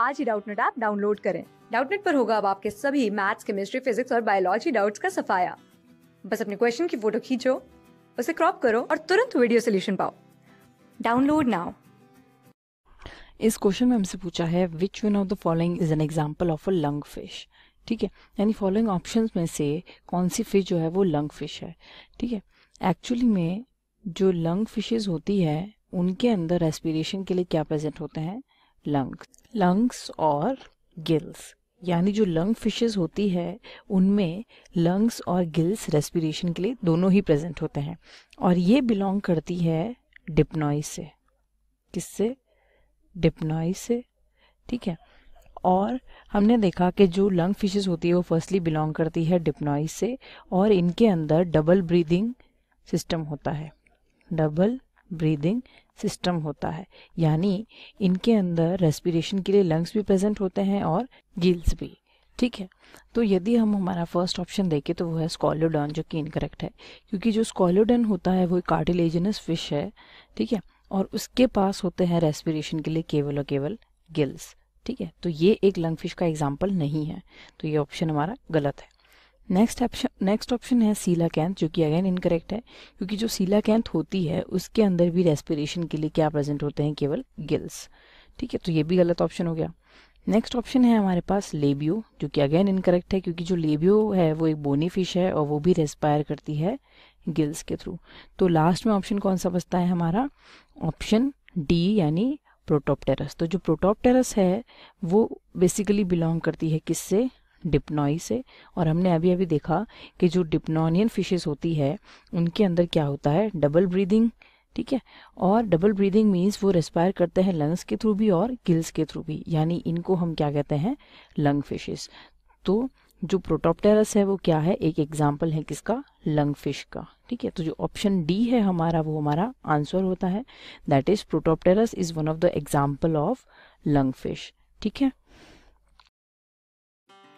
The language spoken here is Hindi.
आज ही डाउटनेट ऐप डाउनलोड करें डाउटनेट पर होगा अब आपके सभी मैथ्स केमिस्ट्री फिजिक्स और बायोलॉजी डाउट्स का सफाया बस अपने क्वेश्चन की फोटो खींचो उसे क्रॉप करो और तुरंत वीडियो सोल्यूशन पाओ डाउनलोड नाउ इस क्वेश्चन में हमसे पूछा है which one of the following is an example of a lung fish ठीक है यानी फॉलोइंग ऑप्शन में से कौन सी फिश जो है वो लंग फिश है ठीक है एक्चुअली में जो लंग फिशेज होती है उनके अंदर रेस्पिरेशन के लिए क्या प्रेजेंट होते हैं लंग्स लंग्स और गिल्स यानी जो लंग फिशेस होती है उनमें लंग्स और गिल्स रेस्पिरेशन के लिए दोनों ही प्रेजेंट होते हैं और ये बिलोंग करती है डिप्नोई से किससे डिप्नोई से ठीक है और हमने देखा कि जो लंग फिशेस होती है वो फर्स्टली बिलोंग करती है डिप्नोई से और इनके अंदर डबल ब्रीदिंग सिस्टम होता है डबल ब्रीदिंग सिस्टम होता है यानी इनके अंदर रेस्पिरेशन के लिए लंग्स भी प्रेजेंट होते हैं और गिल्स भी ठीक है तो यदि हम हमारा फर्स्ट ऑप्शन देखें तो वो है स्कॉलोडन जो कि इनकरेक्ट है क्योंकि जो स्कॉलोडन होता है वो कार्टिलेजनस फिश है ठीक है और उसके पास होते हैं रेस्पिरेशन के लिए केवल और केवल गिल्स ठीक है तो ये एक लंग फिश का एग्जाम्पल नहीं है तो ये ऑप्शन हमारा गलत है नेक्स्ट ऑप्शन नेक्स्ट ऑप्शन है सीला कैंथ जो कि अगेन इनकरेक्ट है क्योंकि जो सीला कैंथ होती है उसके अंदर भी रेस्पिरेशन के लिए क्या प्रेजेंट होते हैं केवल गिल्स ठीक है तो ये भी गलत ऑप्शन हो गया नेक्स्ट ऑप्शन है हमारे पास लेबियो जो कि अगेन इनकरेक्ट है क्योंकि जो लेबियो है वो एक बोनी फिश है और वो भी रेस्पायर करती है गिल्स के थ्रू तो लास्ट में ऑप्शन कौन सा बचता है हमारा ऑप्शन डी यानी प्रोटोपटेरस तो जो प्रोटोपटेरस है वो बेसिकली बिलोंग करती है किससे डिप्नोई से और हमने अभी अभी देखा कि जो डिप्नोनियन फिशेस होती है उनके अंदर क्या होता है डबल ब्रीदिंग ठीक है और डबल ब्रीदिंग मीन्स वो रेस्पायर करते हैं लंग्स के थ्रू भी और गिल्स के थ्रू भी यानी इनको हम क्या कहते हैं लंग फिशेस तो जो प्रोटोप्टेरस है वो क्या है एक एग्जाम्पल है किसका लंग फिश का ठीक है तो जो ऑप्शन डी है हमारा वो हमारा आंसर होता है that is protopterus is one of the example of lung fish ठीक है